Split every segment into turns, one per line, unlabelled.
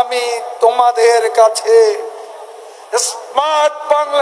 আমি তোমাদের কাছে ছাত্রলীগের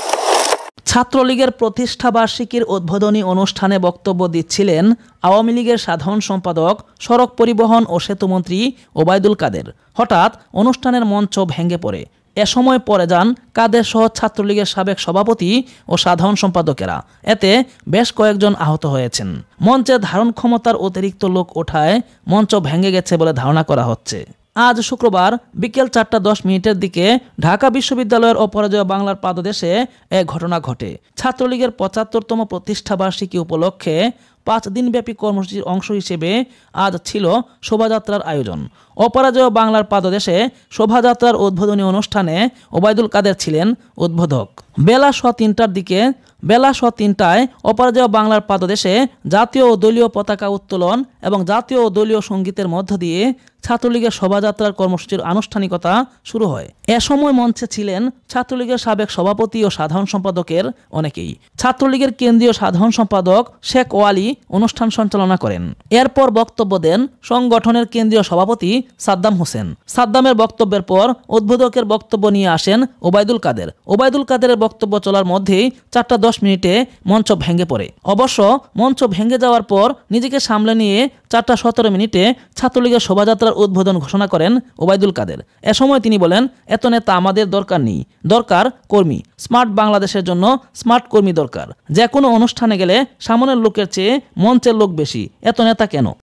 প্রতিষ্ঠা ছাত্রলীগের প্রতিষ্ঠাবার্ষিকীর উদ্বোধনী অনুষ্ঠানে বক্তব্য দিচ্ছিলেন আওয়ামী লীগের সাধারণ সম্পাদক সড়ক পরিবহন ও সেতুমন্ত্রী ওবায়দুল কাদের হঠাৎ অনুষ্ঠানের মঞ্চ ভেঙে পড়ে এ সময় পরে যান কাদের সহ ছাত্রলীগের সাবেক সভাপতি ও সাধারণ সম্পাদকেরা এতে বেশ কয়েকজন আহত হয়েছেন মঞ্চে ধারণ ক্ষমতার অতিরিক্ত লোক ওঠায় মঞ্চ ভেঙে গেছে বলে ধারণা করা হচ্ছে আজ শুক্রবার বিকেল চারটা দশ মিনিটের দিকে ঢাকা বিশ্ববিদ্যালয়ের অপরাজয় বাংলার পাদদেশে এক ঘটনা ঘটে ছাত্রলীগের পঁচাত্তরতম প্রতিষ্ঠাবার্ষিকী উপলক্ষে পাঁচ দিনব্যাপী কর্মসূচির অংশ হিসেবে আজ ছিল শোভাযাত্রার আয়োজন অপরাজয় বাংলার পাদদেশে শোভাযাত্রার উদ্বোধনী অনুষ্ঠানে ওবায়দুল কাদের ছিলেন উদ্বোধক বেলা স তিনটার দিকে বেলা স তিনটায় অপরাজয় বাংলার পাদদেশে জাতীয় ও দলীয় পতাকা উত্তোলন এবং জাতীয় ও দলীয় সঙ্গীতের মধ্য দিয়ে ছাত্রলীগের শোভাযাত্রার কর্মসূচির আনুষ্ঠানিকতা শুরু হয় এ সময় মঞ্চে ছিলেন ছাত্রলীগের সাবেক সভাপতি ও সাধারণ সম্পাদকের অনেকেই ছাত্রলীগের কেন্দ্রীয় সাধারণ সম্পাদক শেখ ওয়ালি অনুষ্ঠান সঞ্চালনা করেন এরপর বক্তব্য দেন সংগঠনের কেন্দ্রীয় সভাপতি সাদ্দাম হোসেন সাদ্দামের বক্তব্যের পর উদ্বোধকের বক্তব্য নিয়ে আসেন ওবায়দুল কাদের ওবায়দুল কাদেরের বক্তব্য চলার মধ্যেই চারটা দশ মিনিটে মঞ্চ ভেঙে পড়ে অবশ্য মঞ্চ ভেঙে যাওয়ার পর নিজেকে সামলে নিয়ে চারটা সতেরো মিনিটে ছাত্রলীগের শোভাযাত্রা সূত্রের উদ্বোধন ঘোষণা করেন ওবায়দুল কাদের এ সময় তিনি বলেন এত নেতা আমাদের দরকার নেই দরকার কর্মী স্মার্ট বাংলাদেশের জন্য স্মার্ট কর্মী দরকার যে কোনো অনুষ্ঠানে গেলে সামনের লোকের চেয়ে মঞ্চের লোক বেশি এত নেতা কেন